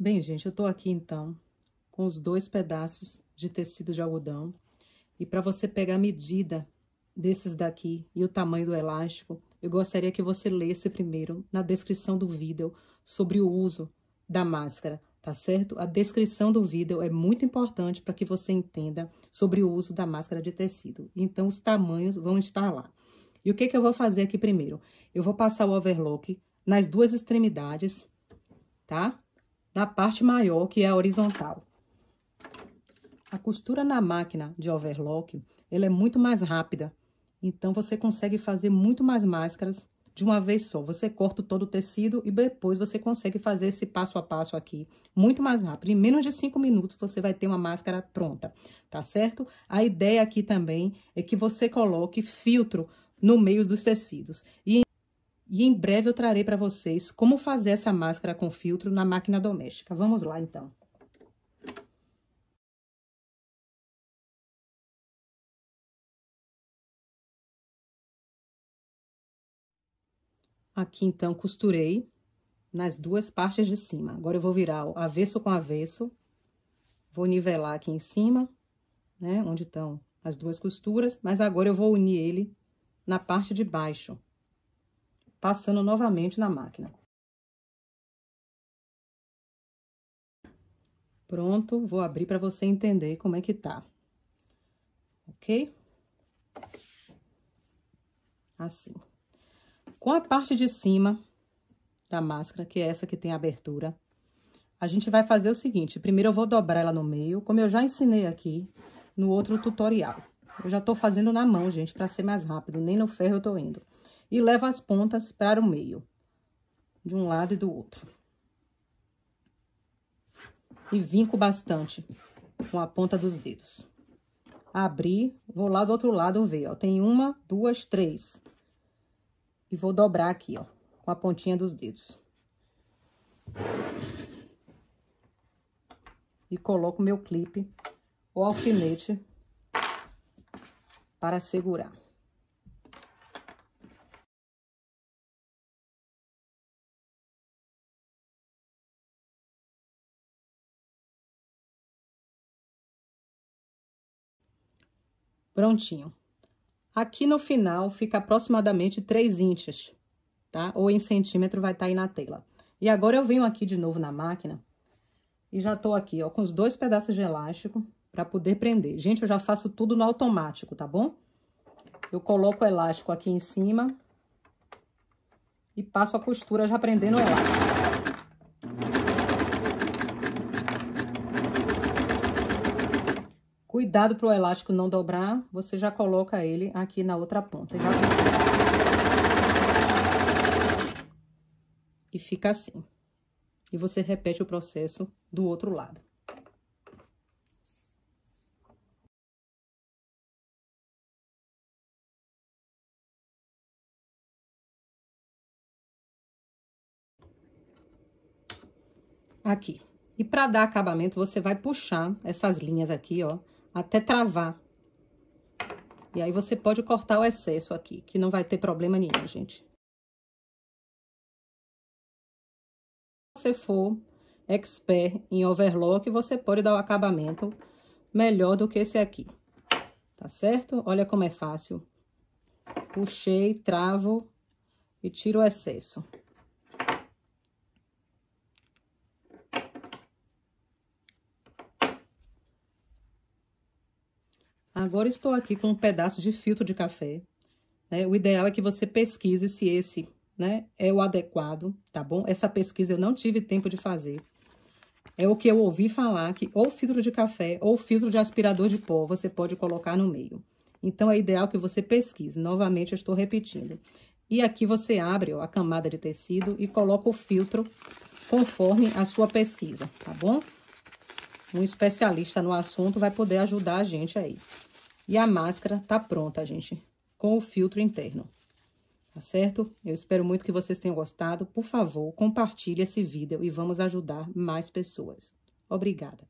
Bem, gente, eu tô aqui então com os dois pedaços de tecido de algodão. E para você pegar a medida desses daqui e o tamanho do elástico, eu gostaria que você lesse primeiro na descrição do vídeo sobre o uso da máscara, tá certo? A descrição do vídeo é muito importante para que você entenda sobre o uso da máscara de tecido. Então, os tamanhos vão estar lá. E o que, que eu vou fazer aqui primeiro? Eu vou passar o overlock nas duas extremidades, tá? da parte maior, que é a horizontal. A costura na máquina de overlock, ela é muito mais rápida, então você consegue fazer muito mais máscaras de uma vez só. Você corta todo o tecido e depois você consegue fazer esse passo a passo aqui muito mais rápido. Em menos de cinco minutos você vai ter uma máscara pronta, tá certo? A ideia aqui também é que você coloque filtro no meio dos tecidos. E e em breve eu trarei para vocês como fazer essa máscara com filtro na máquina doméstica. Vamos lá, então. Aqui, então, costurei nas duas partes de cima. Agora, eu vou virar o avesso com avesso, vou nivelar aqui em cima, né, onde estão as duas costuras, mas agora eu vou unir ele na parte de baixo passando novamente na máquina. Pronto, vou abrir para você entender como é que tá. Ok? Assim. Com a parte de cima da máscara, que é essa que tem a abertura, a gente vai fazer o seguinte. Primeiro eu vou dobrar ela no meio, como eu já ensinei aqui no outro tutorial. Eu já tô fazendo na mão, gente, para ser mais rápido. Nem no ferro eu tô indo e levo as pontas para o meio, de um lado e do outro. E vinco bastante com a ponta dos dedos. Abri, vou lá do outro lado ver, ó, tem uma, duas, três. E vou dobrar aqui, ó, com a pontinha dos dedos. E coloco meu clipe ou alfinete para segurar. Prontinho. Aqui no final fica aproximadamente 3 inches, tá? Ou em centímetro vai estar tá aí na tela. E agora eu venho aqui de novo na máquina e já tô aqui, ó, com os dois pedaços de elástico para poder prender. Gente, eu já faço tudo no automático, tá bom? Eu coloco o elástico aqui em cima e passo a costura já prendendo o elástico. Cuidado para o elástico não dobrar, você já coloca ele aqui na outra ponta. Já... E fica assim. E você repete o processo do outro lado. Aqui. E para dar acabamento, você vai puxar essas linhas aqui, ó, até travar. E aí você pode cortar o excesso aqui, que não vai ter problema nenhum, gente. Se você for expert em overlock, você pode dar o um acabamento melhor do que esse aqui. Tá certo? Olha como é fácil. Puxei, travo e tiro o excesso. Agora estou aqui com um pedaço de filtro de café. Né? O ideal é que você pesquise se esse né, é o adequado, tá bom? Essa pesquisa eu não tive tempo de fazer. É o que eu ouvi falar que ou filtro de café ou filtro de aspirador de pó você pode colocar no meio. Então, é ideal que você pesquise. Novamente, eu estou repetindo. E aqui você abre ó, a camada de tecido e coloca o filtro conforme a sua pesquisa, tá bom? um especialista no assunto vai poder ajudar a gente aí. E a máscara tá pronta, gente, com o filtro interno. Tá certo? Eu espero muito que vocês tenham gostado. Por favor, compartilhe esse vídeo e vamos ajudar mais pessoas. Obrigada.